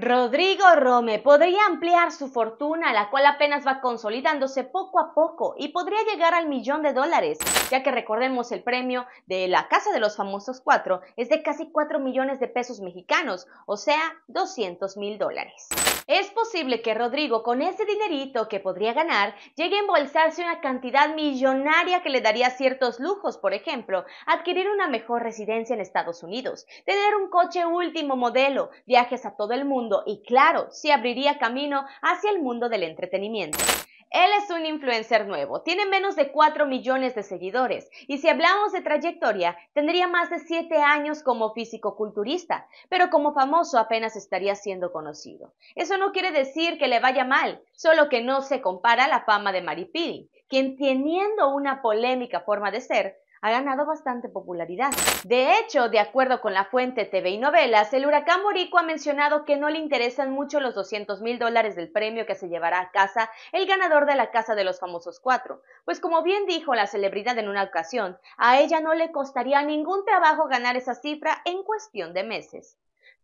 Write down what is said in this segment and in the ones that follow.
Rodrigo Rome podría ampliar su fortuna, la cual apenas va consolidándose poco a poco y podría llegar al millón de dólares, ya que recordemos el premio de la Casa de los Famosos cuatro es de casi 4 millones de pesos mexicanos, o sea, 200 mil dólares. Es posible que Rodrigo, con ese dinerito que podría ganar, llegue a embolsarse una cantidad millonaria que le daría ciertos lujos, por ejemplo, adquirir una mejor residencia en Estados Unidos, tener un coche último modelo, viajes a todo el mundo, y claro, se abriría camino hacia el mundo del entretenimiento. Él es un influencer nuevo, tiene menos de 4 millones de seguidores y si hablamos de trayectoria, tendría más de 7 años como físico-culturista, pero como famoso apenas estaría siendo conocido. Eso no quiere decir que le vaya mal, solo que no se compara a la fama de Maripili, quien teniendo una polémica forma de ser, ha ganado bastante popularidad. De hecho, de acuerdo con la fuente TV y Novelas, el huracán boricua ha mencionado que no le interesan mucho los 200 mil dólares del premio que se llevará a casa el ganador de la Casa de los Famosos Cuatro, pues como bien dijo la celebridad en una ocasión, a ella no le costaría ningún trabajo ganar esa cifra en cuestión de meses.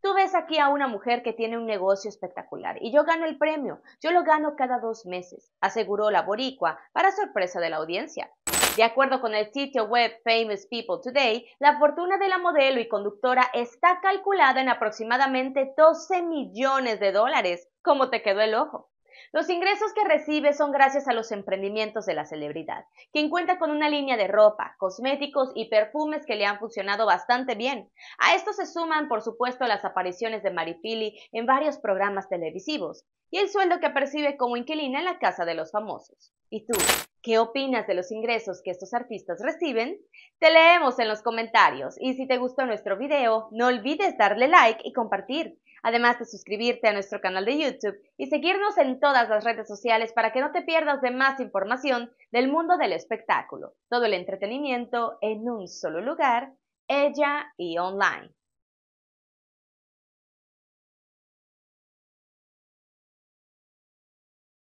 Tú ves aquí a una mujer que tiene un negocio espectacular y yo gano el premio, yo lo gano cada dos meses, aseguró la boricua para sorpresa de la audiencia. De acuerdo con el sitio web Famous People Today, la fortuna de la modelo y conductora está calculada en aproximadamente 12 millones de dólares. ¿Cómo te quedó el ojo? Los ingresos que recibe son gracias a los emprendimientos de la celebridad, quien cuenta con una línea de ropa, cosméticos y perfumes que le han funcionado bastante bien. A esto se suman, por supuesto, las apariciones de Maripili en varios programas televisivos y el sueldo que percibe como inquilina en la casa de los famosos. ¿Y tú? ¿Qué opinas de los ingresos que estos artistas reciben? Te leemos en los comentarios y si te gustó nuestro video, no olvides darle like y compartir además de suscribirte a nuestro canal de YouTube y seguirnos en todas las redes sociales para que no te pierdas de más información del mundo del espectáculo, todo el entretenimiento en un solo lugar, ella y online.